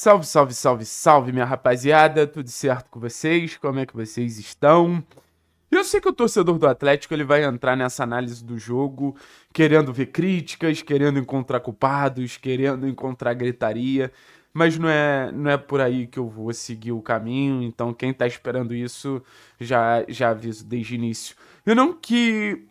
Salve, salve, salve, salve, minha rapaziada. Tudo certo com vocês? Como é que vocês estão? Eu sei que o torcedor do Atlético ele vai entrar nessa análise do jogo querendo ver críticas, querendo encontrar culpados, querendo encontrar gritaria, mas não é, não é por aí que eu vou seguir o caminho, então quem tá esperando isso já, já aviso desde o início. Eu não que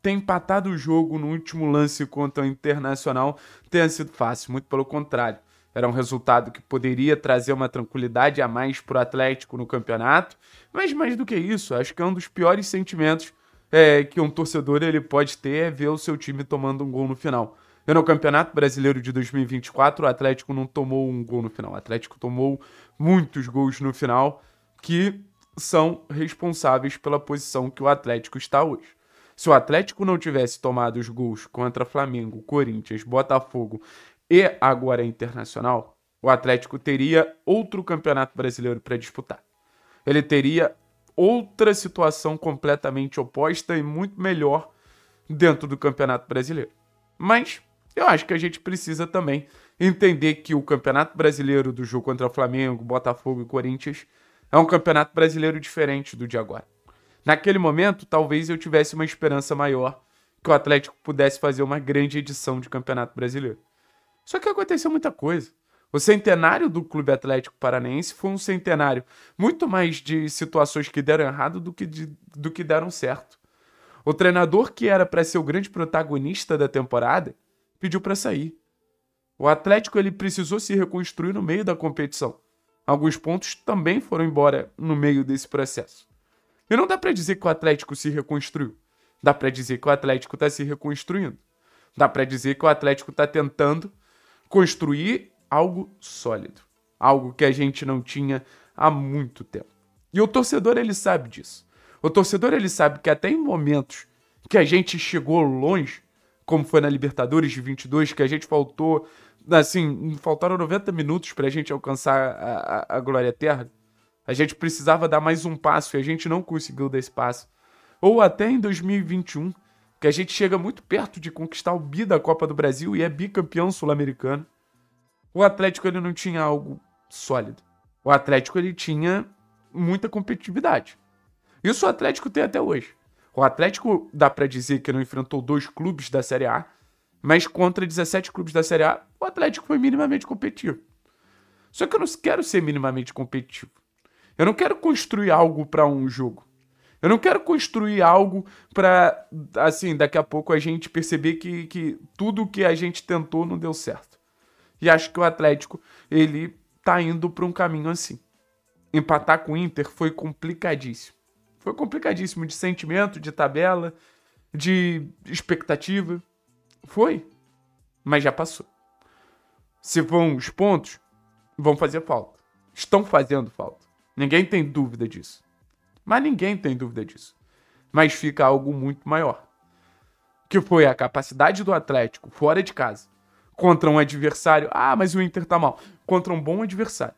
ter empatado o jogo no último lance contra o Internacional tenha sido fácil, muito pelo contrário. Era um resultado que poderia trazer uma tranquilidade a mais para o Atlético no campeonato. Mas mais do que isso, acho que é um dos piores sentimentos é, que um torcedor ele pode ter é ver o seu time tomando um gol no final. E no Campeonato Brasileiro de 2024, o Atlético não tomou um gol no final. O Atlético tomou muitos gols no final que são responsáveis pela posição que o Atlético está hoje. Se o Atlético não tivesse tomado os gols contra Flamengo, Corinthians, Botafogo e agora é internacional, o Atlético teria outro campeonato brasileiro para disputar. Ele teria outra situação completamente oposta e muito melhor dentro do campeonato brasileiro. Mas eu acho que a gente precisa também entender que o campeonato brasileiro do jogo contra o Flamengo, Botafogo e Corinthians é um campeonato brasileiro diferente do de agora. Naquele momento, talvez eu tivesse uma esperança maior que o Atlético pudesse fazer uma grande edição de campeonato brasileiro. Só que aconteceu muita coisa. O centenário do Clube Atlético Paranaense foi um centenário muito mais de situações que deram errado do que, de, do que deram certo. O treinador que era para ser o grande protagonista da temporada pediu para sair. O Atlético ele precisou se reconstruir no meio da competição. Alguns pontos também foram embora no meio desse processo. E não dá para dizer que o Atlético se reconstruiu. Dá para dizer que o Atlético está se reconstruindo. Dá para dizer que o Atlético está tentando construir algo sólido, algo que a gente não tinha há muito tempo. E o torcedor ele sabe disso. O torcedor ele sabe que até em momentos que a gente chegou longe, como foi na Libertadores de 22, que a gente faltou, assim, faltaram 90 minutos para a gente alcançar a, a, a glória eterna. A gente precisava dar mais um passo e a gente não conseguiu dar esse passo. Ou até em 2021, porque a gente chega muito perto de conquistar o bi da Copa do Brasil e é bicampeão sul-americano. O Atlético ele não tinha algo sólido. O Atlético ele tinha muita competitividade. Isso o Atlético tem até hoje. O Atlético dá para dizer que não enfrentou dois clubes da Série A, mas contra 17 clubes da Série A, o Atlético foi minimamente competitivo. Só que eu não quero ser minimamente competitivo. Eu não quero construir algo para um jogo. Eu não quero construir algo para, assim, daqui a pouco a gente perceber que, que tudo que a gente tentou não deu certo. E acho que o Atlético, ele tá indo para um caminho assim. Empatar com o Inter foi complicadíssimo. Foi complicadíssimo de sentimento, de tabela, de expectativa. Foi. Mas já passou. Se vão os pontos, vão fazer falta. Estão fazendo falta. Ninguém tem dúvida disso. Mas ninguém tem dúvida disso. Mas fica algo muito maior. Que foi a capacidade do Atlético, fora de casa, contra um adversário. Ah, mas o Inter tá mal. Contra um bom adversário.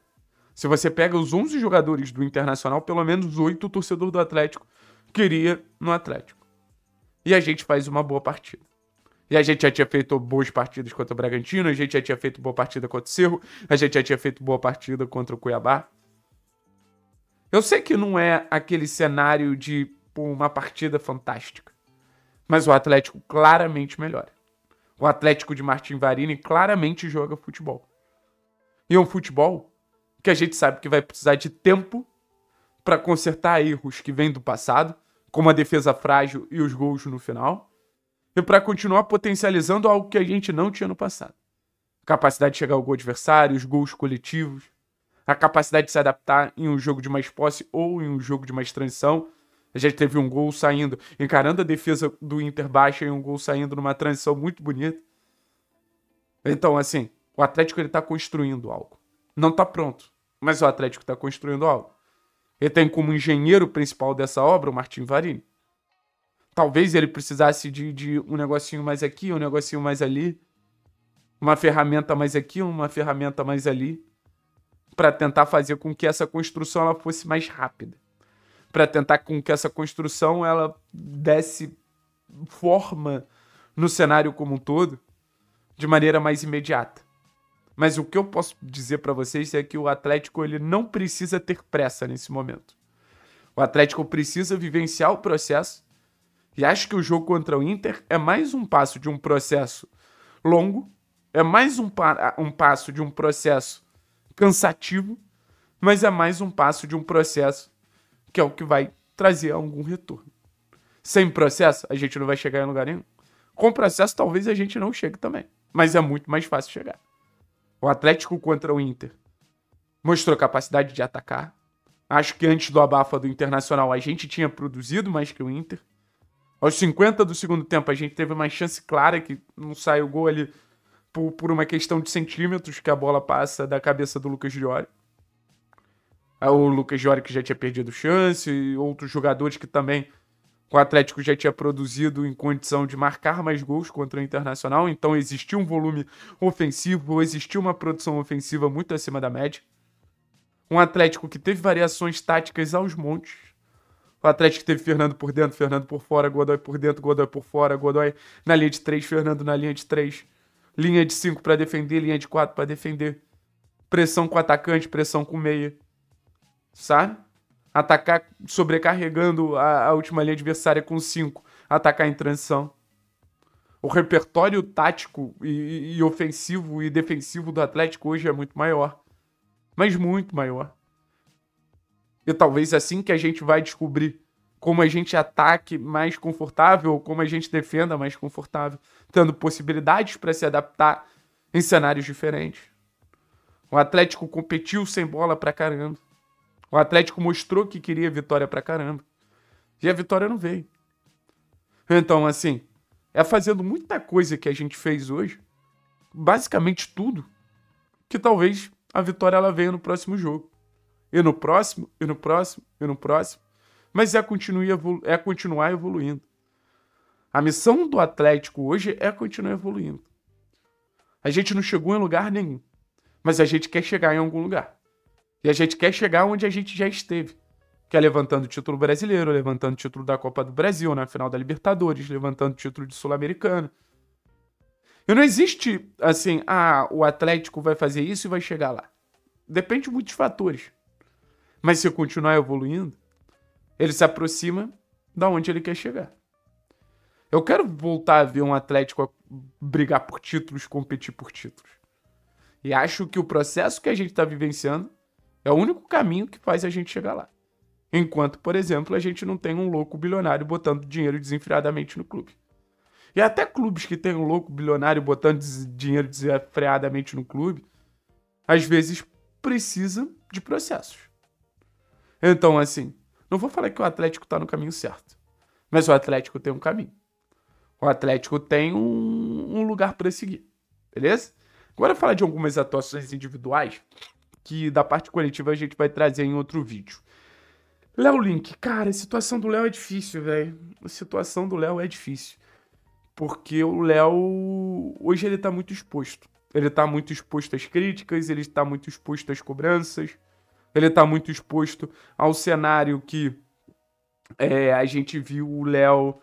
Se você pega os 11 jogadores do Internacional, pelo menos 8 o torcedor do Atlético queria no Atlético. E a gente faz uma boa partida. E a gente já tinha feito boas partidas contra o Bragantino, a gente já tinha feito boa partida contra o Cerro, a gente já tinha feito boa partida contra o Cuiabá. Eu sei que não é aquele cenário de pô, uma partida fantástica, mas o Atlético claramente melhora. O Atlético de Martin Varini claramente joga futebol. E é um futebol que a gente sabe que vai precisar de tempo para consertar erros que vêm do passado, como a defesa frágil e os gols no final, e para continuar potencializando algo que a gente não tinha no passado. Capacidade de chegar ao gol adversário, os gols coletivos a capacidade de se adaptar em um jogo de mais posse ou em um jogo de mais transição. A gente teve um gol saindo, encarando a defesa do Inter baixa e um gol saindo numa transição muito bonita. Então, assim, o Atlético ele tá construindo algo. Não está pronto, mas o Atlético está construindo algo. Ele tem como engenheiro principal dessa obra o Martin Varini. Talvez ele precisasse de, de um negocinho mais aqui, um negocinho mais ali, uma ferramenta mais aqui, uma ferramenta mais ali para tentar fazer com que essa construção ela fosse mais rápida, para tentar com que essa construção ela desse forma no cenário como um todo de maneira mais imediata. Mas o que eu posso dizer para vocês é que o Atlético ele não precisa ter pressa nesse momento. O Atlético precisa vivenciar o processo e acho que o jogo contra o Inter é mais um passo de um processo longo, é mais um, um passo de um processo cansativo, mas é mais um passo de um processo que é o que vai trazer algum retorno. Sem processo, a gente não vai chegar em lugar nenhum. Com processo, talvez a gente não chegue também, mas é muito mais fácil chegar. O Atlético contra o Inter mostrou capacidade de atacar. Acho que antes do abafa do Internacional a gente tinha produzido mais que o Inter. Aos 50 do segundo tempo a gente teve uma chance clara que não saiu o gol ali por, por uma questão de centímetros que a bola passa da cabeça do Lucas Diori. Ah, o Lucas Diori que já tinha perdido chance, e outros jogadores que também o Atlético já tinha produzido em condição de marcar mais gols contra o Internacional, então existia um volume ofensivo, existia uma produção ofensiva muito acima da média. Um Atlético que teve variações táticas aos montes. O Atlético teve Fernando por dentro, Fernando por fora, Godoy por dentro, Godoy por fora, Godoy na linha de três, Fernando na linha de três linha de 5 para defender, linha de 4 para defender, pressão com atacante, pressão com meia, sabe? Atacar sobrecarregando a, a última linha adversária com 5, atacar em transição. O repertório tático e, e ofensivo e defensivo do Atlético hoje é muito maior. Mas muito maior. E talvez assim que a gente vai descobrir como a gente ataque mais confortável, ou como a gente defenda mais confortável, tendo possibilidades para se adaptar em cenários diferentes. O Atlético competiu sem bola pra caramba. O Atlético mostrou que queria vitória pra caramba. E a vitória não veio. Então, assim, é fazendo muita coisa que a gente fez hoje, basicamente tudo, que talvez a vitória ela venha no próximo jogo. E no próximo, e no próximo, e no próximo mas é, evolu é continuar evoluindo. A missão do Atlético hoje é continuar evoluindo. A gente não chegou em lugar nenhum, mas a gente quer chegar em algum lugar. E a gente quer chegar onde a gente já esteve, que é levantando o título brasileiro, levantando o título da Copa do Brasil na final da Libertadores, levantando o título de Sul-Americano. E não existe assim, ah, o Atlético vai fazer isso e vai chegar lá. Depende de muitos fatores. Mas se eu continuar evoluindo, ele se aproxima da onde ele quer chegar. Eu quero voltar a ver um Atlético brigar por títulos, competir por títulos. E acho que o processo que a gente está vivenciando é o único caminho que faz a gente chegar lá. Enquanto, por exemplo, a gente não tem um louco bilionário botando dinheiro desenfreadamente no clube. E até clubes que têm um louco bilionário botando dinheiro desenfreadamente no clube, às vezes precisa de processos. Então, assim, não vou falar que o Atlético está no caminho certo, mas o Atlético tem um caminho. O Atlético tem um, um lugar para seguir, beleza? Agora falar de algumas atuações individuais, que da parte coletiva a gente vai trazer em outro vídeo. Léo Link, cara, a situação do Léo é difícil, velho. A situação do Léo é difícil. Porque o Léo, hoje ele tá muito exposto. Ele tá muito exposto às críticas, ele tá muito exposto às cobranças ele está muito exposto ao cenário que é, a gente viu o Léo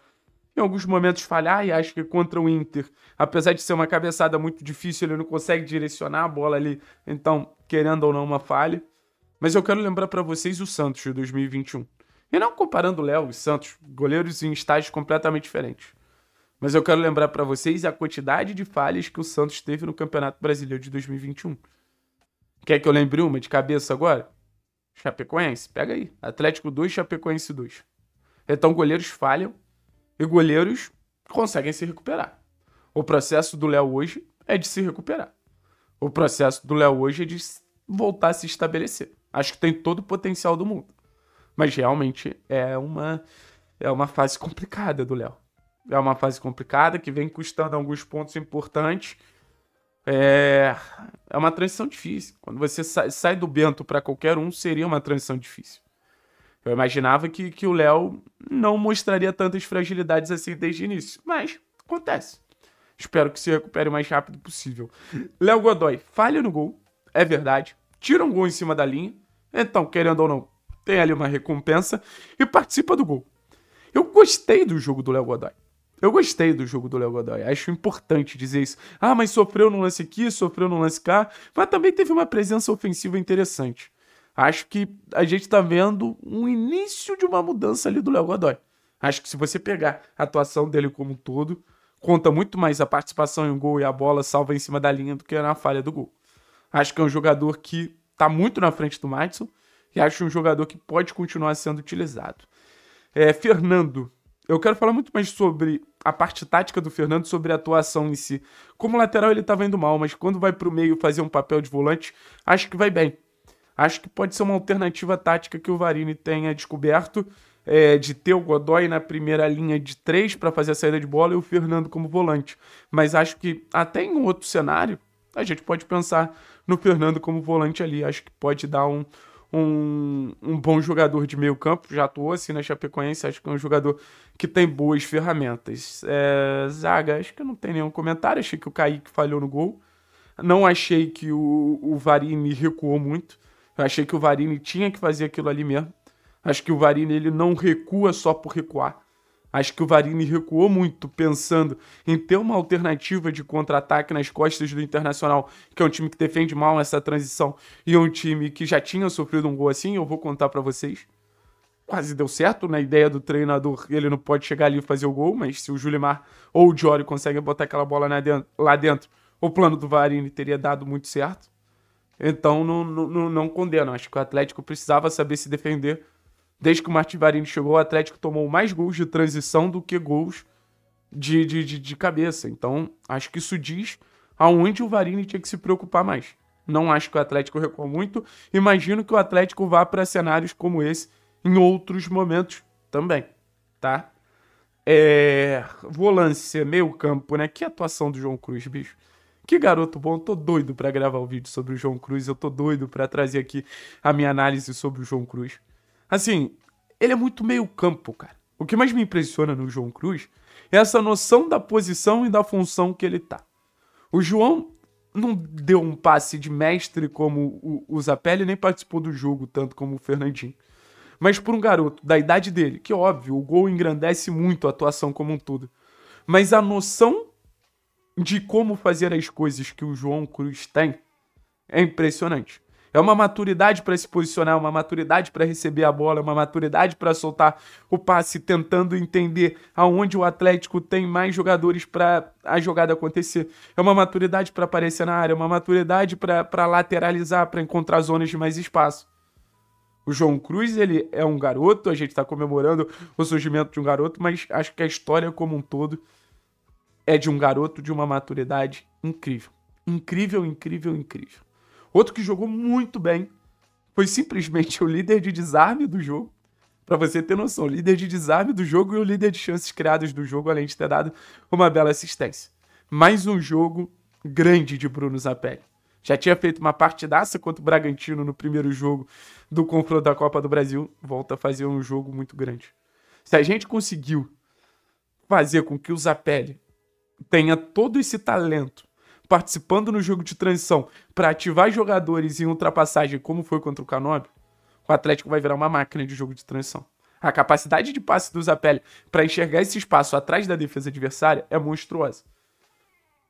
em alguns momentos falhar e acho que contra o Inter, apesar de ser uma cabeçada muito difícil, ele não consegue direcionar a bola ali, então, querendo ou não, uma falha. Mas eu quero lembrar para vocês o Santos de 2021. E não comparando o Léo e Santos, goleiros em estágios completamente diferentes. Mas eu quero lembrar para vocês a quantidade de falhas que o Santos teve no Campeonato Brasileiro de 2021. Quer que eu lembre uma de cabeça agora? Chapecoense, pega aí. Atlético 2, Chapecoense 2. Então goleiros falham e goleiros conseguem se recuperar. O processo do Léo hoje é de se recuperar. O processo do Léo hoje é de voltar a se estabelecer. Acho que tem todo o potencial do mundo. Mas realmente é uma é uma fase complicada do Léo. É uma fase complicada que vem custando alguns pontos importantes é, é uma transição difícil. Quando você sai, sai do Bento para qualquer um, seria uma transição difícil. Eu imaginava que, que o Léo não mostraria tantas fragilidades assim desde o início, mas acontece. Espero que se recupere o mais rápido possível. Léo Godoy falha no gol, é verdade. Tira um gol em cima da linha, então, querendo ou não, tem ali uma recompensa e participa do gol. Eu gostei do jogo do Léo Godoy. Eu gostei do jogo do Léo Godoy, acho importante dizer isso. Ah, mas sofreu no lance aqui, sofreu no lance cá, mas também teve uma presença ofensiva interessante. Acho que a gente está vendo um início de uma mudança ali do Léo Godoy. Acho que se você pegar a atuação dele como um todo, conta muito mais a participação em gol e a bola salva em cima da linha do que na falha do gol. Acho que é um jogador que está muito na frente do Madison e acho um jogador que pode continuar sendo utilizado. É, Fernando, eu quero falar muito mais sobre a parte tática do Fernando, sobre a atuação em si. Como lateral ele tá estava indo mal, mas quando vai para o meio fazer um papel de volante, acho que vai bem. Acho que pode ser uma alternativa tática que o Varini tenha descoberto é, de ter o Godoy na primeira linha de três para fazer a saída de bola e o Fernando como volante. Mas acho que até em um outro cenário, a gente pode pensar no Fernando como volante ali. Acho que pode dar um, um, um bom jogador de meio campo, já atuou assim na Chapecoense, acho que é um jogador que tem boas ferramentas. É, zaga, acho que não tem nenhum comentário, achei que o Kaique falhou no gol, não achei que o, o Varini recuou muito, Eu achei que o Varini tinha que fazer aquilo ali mesmo, acho que o Varini ele não recua só por recuar, Acho que o Varini recuou muito pensando em ter uma alternativa de contra-ataque nas costas do Internacional, que é um time que defende mal essa transição e é um time que já tinha sofrido um gol assim, eu vou contar para vocês. Quase deu certo na né? ideia do treinador, ele não pode chegar ali e fazer o gol, mas se o Julimar ou o Diori conseguem botar aquela bola lá dentro, o plano do Varini teria dado muito certo. Então não, não, não condeno. Acho que o Atlético precisava saber se defender Desde que o Varini chegou, o Atlético tomou mais gols de transição do que gols de, de, de, de cabeça. Então, acho que isso diz aonde o Varini tinha que se preocupar mais. Não acho que o Atlético recuou muito. Imagino que o Atlético vá para cenários como esse em outros momentos também, tá? É... Volância, meio campo, né? Que atuação do João Cruz, bicho. Que garoto bom, tô doido para gravar o um vídeo sobre o João Cruz, eu tô doido para trazer aqui a minha análise sobre o João Cruz. Assim, ele é muito meio-campo, cara. O que mais me impressiona no João Cruz é essa noção da posição e da função que ele tá. O João não deu um passe de mestre como o, Zapelli, nem participou do jogo tanto como o Fernandinho. Mas por um garoto da idade dele, que óbvio, o gol engrandece muito a atuação como um todo. Mas a noção de como fazer as coisas que o João Cruz tem é impressionante. É uma maturidade para se posicionar, é uma maturidade para receber a bola, é uma maturidade para soltar o passe, tentando entender aonde o Atlético tem mais jogadores para a jogada acontecer. É uma maturidade para aparecer na área, é uma maturidade para lateralizar, para encontrar zonas de mais espaço. O João Cruz, ele é um garoto, a gente está comemorando o surgimento de um garoto, mas acho que a história como um todo é de um garoto de uma maturidade incrível. Incrível, incrível, incrível. Outro que jogou muito bem foi simplesmente o líder de desarme do jogo. Para você ter noção, o líder de desarme do jogo e o líder de chances criadas do jogo, além de ter dado uma bela assistência. Mais um jogo grande de Bruno Zapelli. Já tinha feito uma partidaça contra o Bragantino no primeiro jogo do confronto da Copa do Brasil. Volta a fazer um jogo muito grande. Se a gente conseguiu fazer com que o Zapelli tenha todo esse talento participando no jogo de transição para ativar jogadores em ultrapassagem, como foi contra o Canobio, o Atlético vai virar uma máquina de jogo de transição. A capacidade de passe do Zapelli para enxergar esse espaço atrás da defesa adversária é monstruosa.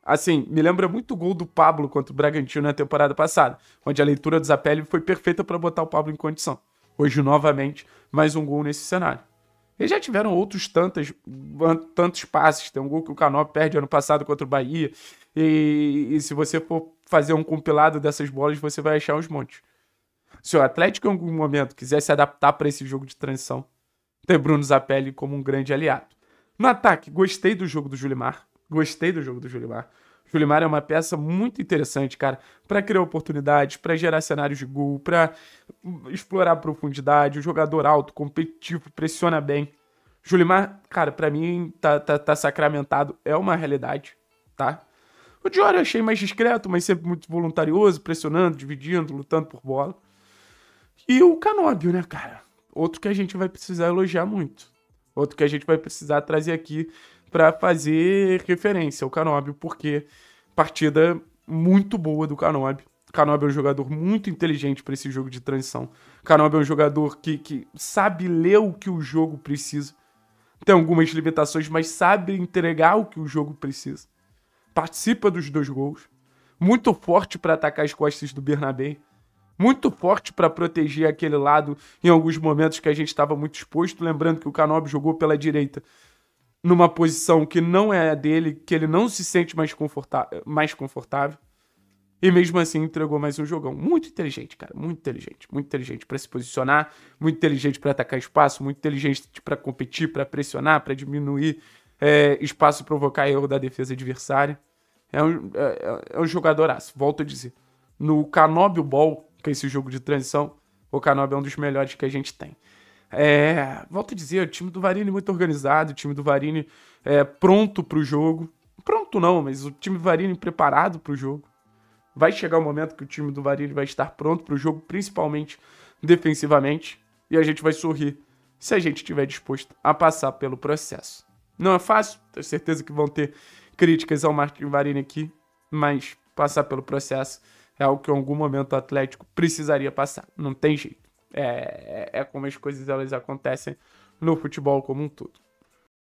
Assim, me lembra muito o gol do Pablo contra o Bragantino na temporada passada, onde a leitura do Zapelli foi perfeita para botar o Pablo em condição. Hoje, novamente, mais um gol nesse cenário. Eles já tiveram outros tantos tantos passes. Tem um gol que o Canop perde ano passado contra o Bahia. E, e se você for fazer um compilado dessas bolas, você vai achar uns montes. Se o Atlético em algum momento quiser se adaptar para esse jogo de transição, tem Bruno Zapelli como um grande aliado. No ataque, gostei do jogo do Julimar. Gostei do jogo do Julimar. Julimar é uma peça muito interessante, cara, para criar oportunidades, para gerar cenários de gol, para explorar a profundidade, o jogador alto, competitivo, pressiona bem. Julimar, cara, para mim tá, tá, tá, sacramentado, é uma realidade, tá? O Dior eu achei mais discreto, mas sempre muito voluntarioso, pressionando, dividindo, lutando por bola. E o Canóbio, né, cara? Outro que a gente vai precisar elogiar muito. Outro que a gente vai precisar trazer aqui para fazer referência ao Canóbio, porque partida muito boa do Canóbio. Canóbio é um jogador muito inteligente para esse jogo de transição. Canóbio é um jogador que, que sabe ler o que o jogo precisa. Tem algumas limitações, mas sabe entregar o que o jogo precisa participa dos dois gols, muito forte para atacar as costas do Bernabé, muito forte para proteger aquele lado em alguns momentos que a gente estava muito exposto, lembrando que o Canobi jogou pela direita numa posição que não é a dele, que ele não se sente mais, conforta mais confortável. E mesmo assim entregou mais um jogão. Muito inteligente, cara. Muito inteligente. Muito inteligente para se posicionar, muito inteligente para atacar espaço, muito inteligente para competir, para pressionar, para diminuir é, espaço e provocar erro da defesa adversária. É um, é, é, é um volto a dizer. No Canobio Ball, que é esse jogo de transição, o Canobio é um dos melhores que a gente tem. É, volto a dizer, o time do Varini é muito organizado, o time do Varini é, pronto para o jogo. Pronto não, mas o time do Varini preparado para o jogo. Vai chegar o um momento que o time do Varini vai estar pronto para o jogo, principalmente defensivamente, e a gente vai sorrir se a gente estiver disposto a passar pelo processo. Não é fácil, tenho certeza que vão ter críticas ao Martin Varini aqui, mas passar pelo processo é algo que em algum momento o Atlético precisaria passar. Não tem jeito. É, é, é como as coisas elas acontecem no futebol como um todo.